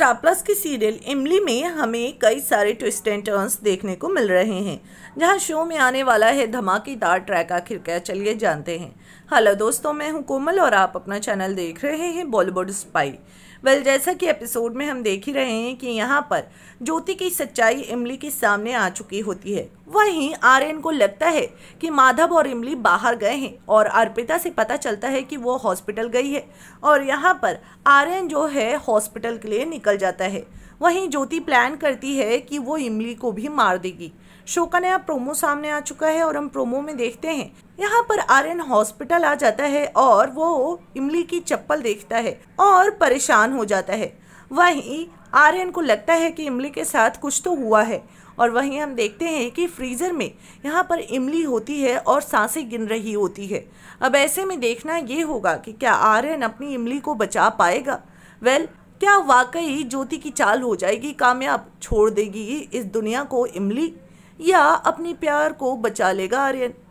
star plus की serial इमली में हमें कई सारे ट्विस्ट एंड टर्न्स देखने को मिल रहे हैं जहां शो में आने वाला है धमाकेदार ट्रैक आखिर क्या चलिए जानते हैं हेलो दोस्तों मैं हूं कोमल और आप अपना चैनल देख रहे हैं बॉलीवुड स्पाई वेल well, जैसा कि एपिसोड में हम देख ही रहे हैं कि यहाँ पर ज्योति की सच्चाई इमली के सामने आ चुकी होती है वहीं आर्यन को लगता है कि माधव और इमली बाहर गए हैं और अर्पिता से पता चलता है कि वो हॉस्पिटल गई है और यहाँ पर आर्यन जो है हॉस्पिटल के लिए निकल जाता है वहीं ज्योति प्लान करती है कि वो इमली को भी मार देगी शो का नया प्रोमो सामने आ चुका है और हम प्रोमो में देखते हैं यहाँ पर आर्यन हॉस्पिटल आ जाता है और वो इमली की चप्पल देखता है और परेशान हो जाता है वहीं आर्यन को लगता है कि इमली के साथ कुछ तो हुआ है और वहीं हम देखते हैं कि फ्रीज़र में यहाँ पर इमली होती है और सांसें गिन रही होती है अब ऐसे में देखना ये होगा कि क्या आर्यन अपनी इमली को बचा पाएगा वेल well, क्या वाकई ज्योति की चाल हो जाएगी कामयाब छोड़ देगी इस दुनिया को इमली या अपनी प्यार को बचा लेगा आर्यन